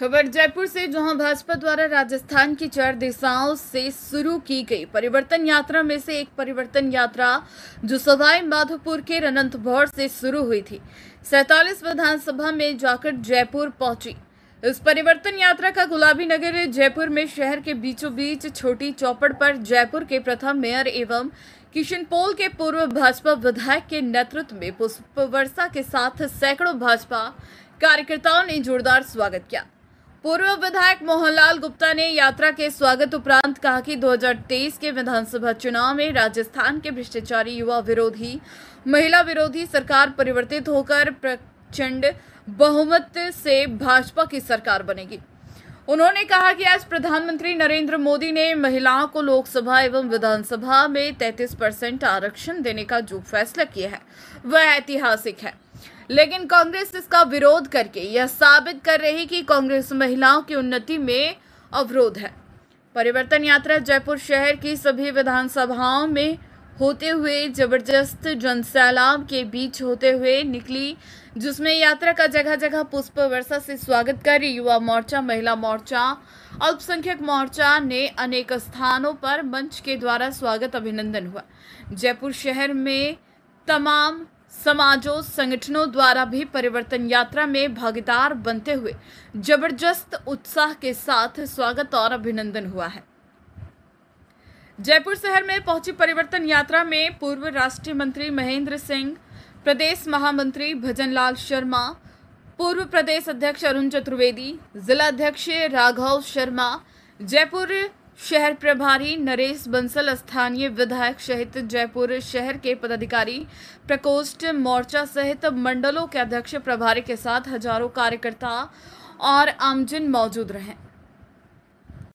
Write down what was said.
खबर जयपुर से जहां भाजपा द्वारा राजस्थान की चार दिशाओं से शुरू की गई परिवर्तन यात्रा में से एक परिवर्तन यात्रा जो सवाई माधोपुर के भौर से शुरू हुई थी सैतालीस विधानसभा में जाकर जयपुर पहुंची इस परिवर्तन यात्रा का गुलाबी नगर जयपुर में शहर के बीचों बीच छोटी चौपड़ पर जयपुर के प्रथम मेयर एवं किशन पोल के पूर्व भाजपा विधायक के नेतृत्व में पुष्प वर्षा के साथ सैकड़ों भाजपा कार्यकर्ताओं ने जोरदार स्वागत किया पूर्व विधायक मोहनलाल गुप्ता ने यात्रा के स्वागत उपरांत कहा कि 2023 के विधानसभा चुनाव में राजस्थान के भ्रष्टाचारी युवा विरोधी महिला विरोधी सरकार परिवर्तित होकर प्रचंड बहुमत से भाजपा की सरकार बनेगी उन्होंने कहा कि आज प्रधानमंत्री नरेंद्र मोदी ने महिलाओं को लोकसभा एवं विधानसभा में 33 परसेंट आरक्षण देने का जो फैसला किया है वह ऐतिहासिक है लेकिन कांग्रेस इसका विरोध करके यह साबित कर रही कि कांग्रेस महिलाओं की उन्नति में अवरोध है परिवर्तन यात्रा जयपुर शहर की सभी विधानसभाओं में होते हुए जबरदस्त जन के बीच होते हुए निकली जिसमें यात्रा का जगह जगह पुष्प वर्षा से स्वागत कर युवा मोर्चा महिला मोर्चा अल्पसंख्यक मोर्चा ने अनेक स्थानों पर मंच के द्वारा स्वागत अभिनंदन हुआ जयपुर शहर में तमाम समाजों संगठनों द्वारा भी परिवर्तन यात्रा में भागीदार बनते हुए जबरदस्त उत्साह के साथ स्वागत और अभिनंदन हुआ है जयपुर शहर में पहुंची परिवर्तन यात्रा में पूर्व राष्ट्रीय मंत्री महेंद्र सिंह प्रदेश महामंत्री भजनलाल शर्मा पूर्व प्रदेश अध्यक्ष अरुण चतुर्वेदी जिला अध्यक्ष राघव शर्मा जयपुर शहर प्रभारी नरेश बंसल स्थानीय विधायक सहित जयपुर शहर के पदाधिकारी प्रकोष्ठ मोर्चा सहित मंडलों के अध्यक्ष प्रभारी के साथ हजारों कार्यकर्ता और आमजन मौजूद रहे